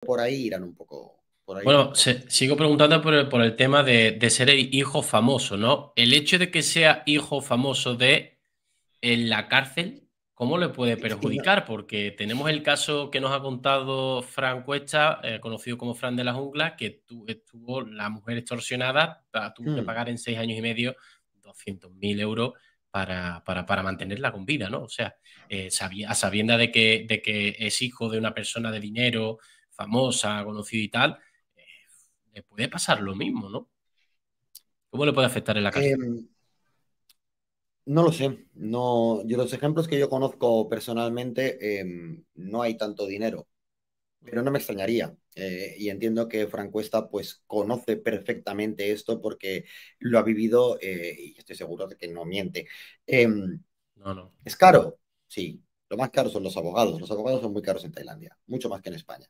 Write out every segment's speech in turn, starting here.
por ahí irán un poco. bueno, sigo preguntando por el, tema de, ser hijo famoso, ¿no? El hecho de que sea hijo famoso de en la cárcel, ¿cómo le puede perjudicar? Porque tenemos el caso que nos ha contado Fran Cuesta, eh, conocido como Fran de la Jungla, que tú estuvo la mujer extorsionada, tuvo que mm. pagar en seis años y medio 200.000 euros para, mantenerla con vida, ¿no? O sea, eh, a sabienda de que es hijo de una persona de dinero, famosa, conocida y tal, eh, le puede pasar lo mismo, ¿no? ¿Cómo le puede afectar en la casa? Em, no lo sé. No, yo los ejemplos que yo conozco personalmente, em, no hay tanto dinero, pero no me extrañaría. Eh, y entiendo que Francuesta pues conoce perfectamente esto porque lo ha vivido eh, y estoy seguro de que no miente. Em, no, no. Es caro, sí, lo más caro son los abogados. Los abogados son muy caros en Tailandia, mucho más que en España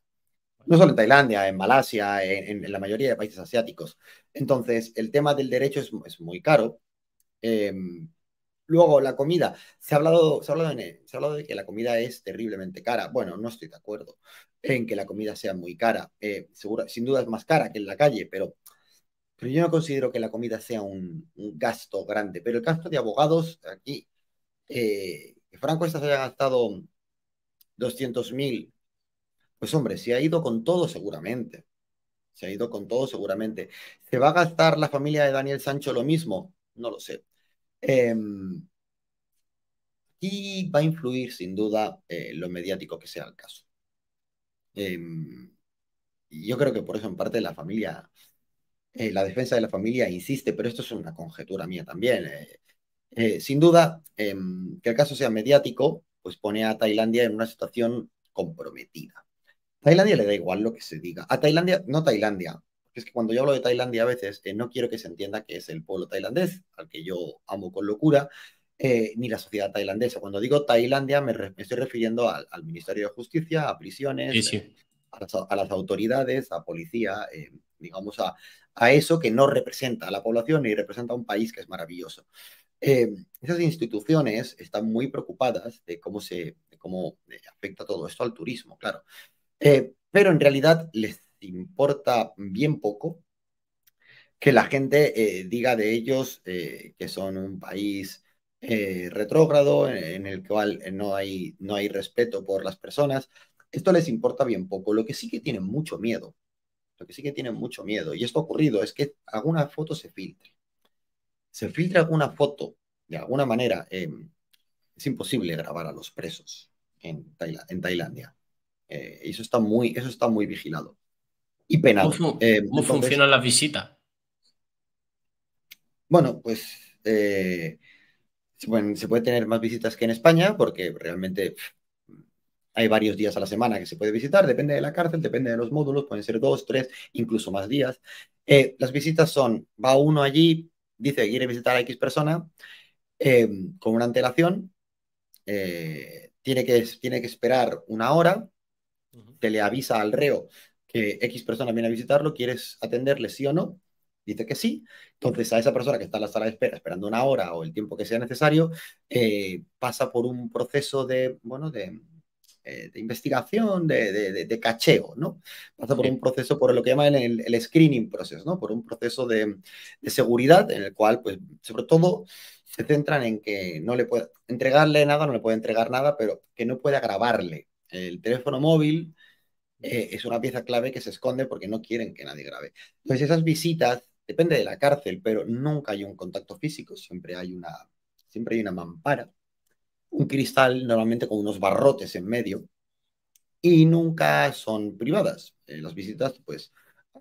no solo en Tailandia, en Malasia, en, la mayoría de países asiáticos. Entonces, el tema del derecho es, muy caro. Em, luego, la comida. Se ha, hablado, de que la comida es terriblemente cara. Bueno, no estoy de acuerdo en que la comida sea muy cara. Eh, sin duda es más cara que en la calle, pero, pero yo no considero que la comida sea un, gasto grande. Pero el gasto de abogados aquí, eh, Franco Estas se haya gastado 200 mil pues hombre, se ha ido con todo seguramente. Se ha ido con todo seguramente. ¿Se va a gastar la familia de Daniel Sancho lo mismo? No lo sé. Em, y va a influir sin duda eh, lo mediático que sea el caso. Em, yo creo que por eso en parte la familia, eh, la defensa de la familia insiste, pero esto es una conjetura mía también. Eh, sin duda, em, que el caso sea mediático, pues pone a Tailandia en una situación comprometida. Tailandia le da igual lo que se diga. A Tailandia, no Tailandia. Es que cuando yo hablo de Tailandia a veces eh, no quiero que se entienda que es el pueblo tailandés, al que yo amo con locura, eh, ni la sociedad tailandesa. Cuando digo Tailandia me, estoy refiriendo al, Ministerio de Justicia, a prisiones, eh, a, las, autoridades, a policía, digamos, a, a, eso que no representa a la población ni representa a un país que es maravilloso. esas instituciones están muy preocupadas de cómo, se, de cómo afecta todo esto al turismo, claro. Eh, pero en realidad les importa bien poco que la gente eh, diga de ellos eh, que son un país retrógrado, en el cual no hay, no hay respeto por las personas. Esto les importa bien poco. Lo que sí que tienen mucho miedo, lo que sí que tienen mucho miedo, y esto ha ocurrido, es que alguna foto se filtre. Se filtra alguna foto, de alguna manera, em, es imposible grabar a los presos en, en Tailandia eh, eso, está muy, eso está muy vigilado. Y penado. ¿Cómo, eh, funciona la visita? funcionan las Bueno, pues eh, se, puede tener más visitas que en España porque realmente hay varios días a la semana que se puede visitar, depende de la cárcel, depende de los módulos, pueden ser dos, tres, incluso más días. las visitas son, va uno allí, dice que quiere visitar a X persona, con una antelación, tiene, que, tiene que esperar una hora te le avisa al reo que X persona viene a visitarlo, ¿quieres atenderle sí o no? Dice que sí. Entonces a esa persona que está en la sala de espera esperando una hora o el tiempo que sea necesario, eh, pasa por un proceso de, bueno, de, eh, investigación, de, cacheo, ¿no? Pasa por un proceso, por lo que llaman el, el screening process, ¿no? Por un proceso de, de, seguridad en el cual, pues, sobre todo se centran en que no le puede entregarle nada, no le puede entregar nada, pero que no puede grabarle el teléfono móvil eh, es una pieza clave que se esconde porque no quieren que nadie grabe. Entonces esas visitas, depende de la cárcel, pero nunca hay un contacto físico, siempre hay una, siempre hay una mampara, un cristal normalmente con unos barrotes en medio y nunca son privadas. Eh, las visitas, pues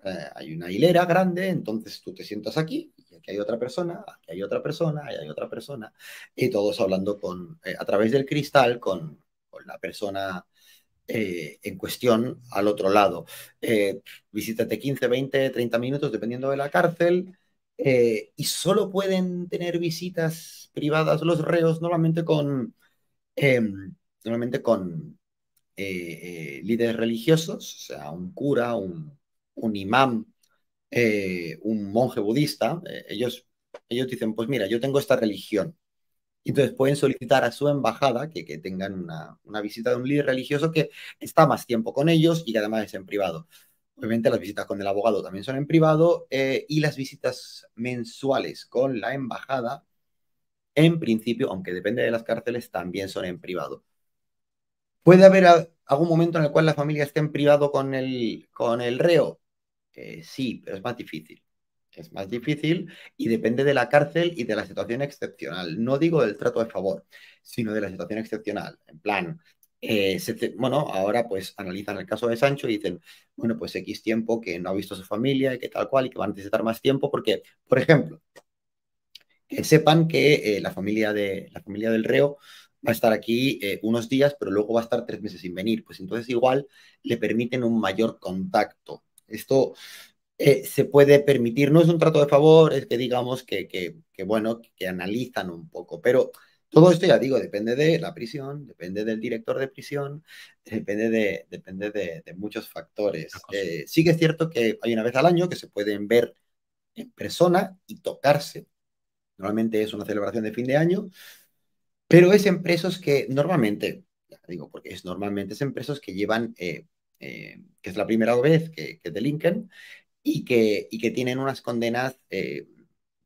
eh, hay una hilera grande, entonces tú te sientas aquí y aquí hay otra persona, aquí hay otra persona, y hay otra persona y todos hablando con, a través del cristal con, con la persona eh, en cuestión al otro lado. Eh, visítate 15, 20, 30 minutos, dependiendo de la cárcel, eh, y solo pueden tener visitas privadas los reos normalmente con, em, normalmente con eh, líderes religiosos, o sea, un cura, un, imán, un monje budista. ellos, ellos dicen, pues mira, yo tengo esta religión, entonces pueden solicitar a su embajada que, tengan una, visita de un líder religioso que está más tiempo con ellos y que además es en privado. Obviamente las visitas con el abogado también son en privado eh, y las visitas mensuales con la embajada, en principio, aunque depende de las cárceles, también son en privado. ¿Puede haber algún momento en el cual la familia esté en privado con el, con el reo? Eh, sí, pero es más difícil es más difícil y depende de la cárcel y de la situación excepcional. No digo del trato de favor, sino de la situación excepcional. En plan, eh, bueno, ahora pues analizan el caso de Sancho y dicen, bueno, pues X tiempo que no ha visto a su familia y que tal cual y que van a necesitar más tiempo porque, por ejemplo, que sepan que eh, la, familia de, la familia del reo va a estar aquí eh, unos días, pero luego va a estar tres meses sin venir. Pues entonces igual le permiten un mayor contacto. Esto eh, se puede permitir. No es un trato de favor, es que digamos que, que, bueno, que analizan un poco, pero todo esto ya digo, depende de la prisión, depende del director de prisión, depende de, depende de, muchos factores. Eh, sí que es cierto que hay una vez al año que se pueden ver en persona y tocarse. Normalmente es una celebración de fin de año, pero es en presos que normalmente, ya digo, porque es normalmente es en presos que llevan, eh, que es la primera vez que, que delinquen, y que, y que tienen unas condenas eh,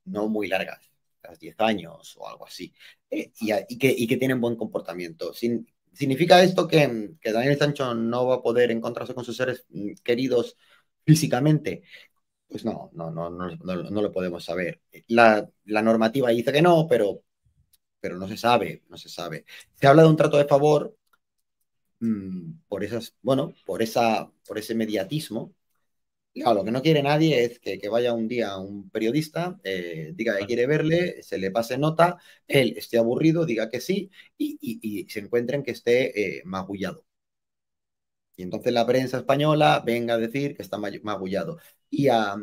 no muy largas, 10 años o algo así, eh, y, que, tienen buen comportamiento. ¿Significa esto que, que Daniel Sancho no va a poder encontrarse con sus seres mm, queridos físicamente? Pues no, no, no, no, lo podemos saber. La, normativa dice que no, pero, pero no se sabe, no se sabe. Se habla de un trato de favor mm, por esas, bueno, por esa, por ese mediatismo lo que no quiere nadie es que, vaya un día un periodista, eh, diga que quiere verle, se le pase nota, él esté aburrido, diga que sí, y, se encuentren que esté eh, magullado. Y entonces la prensa española venga a decir que está magullado. Y a,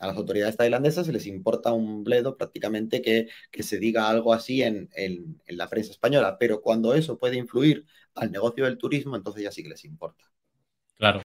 las autoridades tailandesas se les importa un bledo prácticamente que, se diga algo así en, en la prensa española, pero cuando eso puede influir al negocio del turismo, entonces ya sí que les importa. Claro.